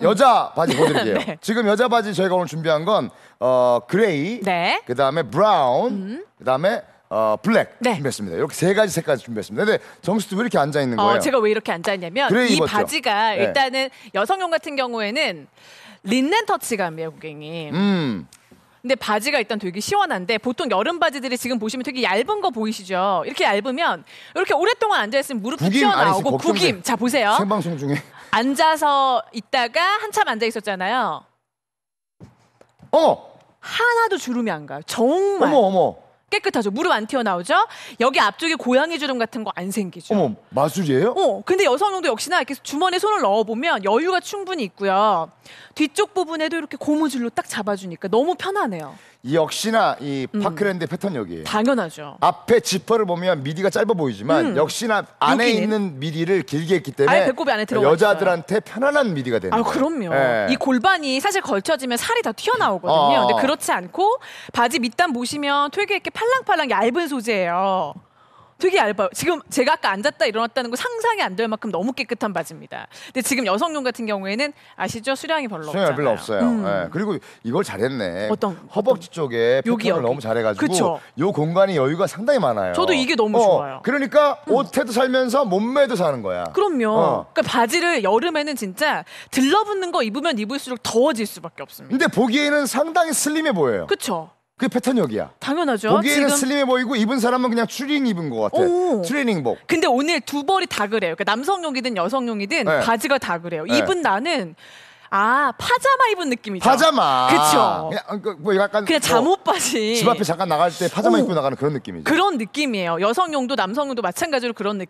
여자 바지 보여드릴게요. 네. 지금 여자 바지 저희가 오늘 준비한 건 어, 그레이, 네. 그 다음에 브라운, 음. 그 다음에 어, 블랙 네. 준비했습니다. 이렇게 세 가지 색지 준비했습니다. 근데 정수도 왜 이렇게 앉아 있는 어, 거예요? 어, 제가 왜 이렇게 앉아있냐면 그레이 이 입었죠? 바지가 네. 일단은 여성용 같은 경우에는 린넨 터치감이에요, 고객님. 음, 근데 바지가 일단 되게 시원한데 보통 여름 바지들이 지금 보시면 되게 얇은 거 보이시죠? 이렇게 얇으면 이렇게 오랫동안 앉아있으면 무릎이 구김 튀어나오고 걱정돼. 구김. 자 보세요. 생방송 중에 앉아서 있다가 한참 앉아 있었잖아요. 어 하나도 주름이 안 가요. 정말. 어머 어머. 깨끗하죠. 무릎 안 튀어나오죠. 여기 앞쪽에 고양이 주름 같은 거 안 생기죠. 어머 마술이에요? 어, 근데 여성용도 역시나 이렇게 주머니에 손을 넣어보면 여유가 충분히 있고요. 뒤쪽 부분에도 이렇게 고무줄로 딱 잡아주니까 너무 편하네요. 역시나 이 음. 파크랜드 패턴 여기 당연하죠. 앞에 지퍼를 보면 미디가 짧아 보이지만 음. 역시나 안에 여기는. 있는 미디를 길게 했기 때문에 아예 배꼽이 안에 들어가 여자들한테 편안한 미디가 되는 아, 그럼요. 예. 이 골반이 사실 걸쳐지면 살이 다 튀어나오거든요. 어. 근데 그렇지 않고 바지 밑단 보시면 되게 이렇게 팔랑팔랑 얇은 소재예요. 되게 얇아요. 지금 제가 아까 앉았다 일어났다는 거 상상이 안 될 만큼 너무 깨끗한 바지입니다. 근데 지금 여성용 같은 경우에는 아시죠? 수량이 별로 수량이 없 별로 없어요. 음. 예, 그리고 이걸 잘했네. 어떤, 허벅지 쪽에 여기, 표현을 너무 잘해가지고 그쵸? 요 공간이 여유가 상당히 많아요. 저도 이게 너무 어, 좋아요. 그러니까 음. 옷에도 살면서 몸매도 사는 거야. 그럼요. 어. 그러니까 바지를 여름에는 진짜 들러붙는 거 입으면 입을수록 더워질 수밖에 없습니다. 근데 보기에는 상당히 슬림해 보여요. 그렇죠. 그게 패턴역이야. 당연하죠. 보기에는 지금... 슬림해 보이고 입은 사람은 그냥 추링 입은 것 같아. 오. 트레이닝복. 근데 오늘 두 벌이 다 그래요. 그러니까 남성용이든 여성용이든 네. 바지가 다 그래요. 네. 입은 나는 아 파자마 입은 느낌이죠. 파자마. 그쵸. 그냥, 어, 그, 뭐 약간 그냥 뭐 잠옷 바지. 뭐집 앞에 잠깐 나갈 때 파자마 오. 입고 나가는 그런 느낌이죠. 그런 느낌이에요. 여성용도 남성용도 마찬가지로 그런 느낌.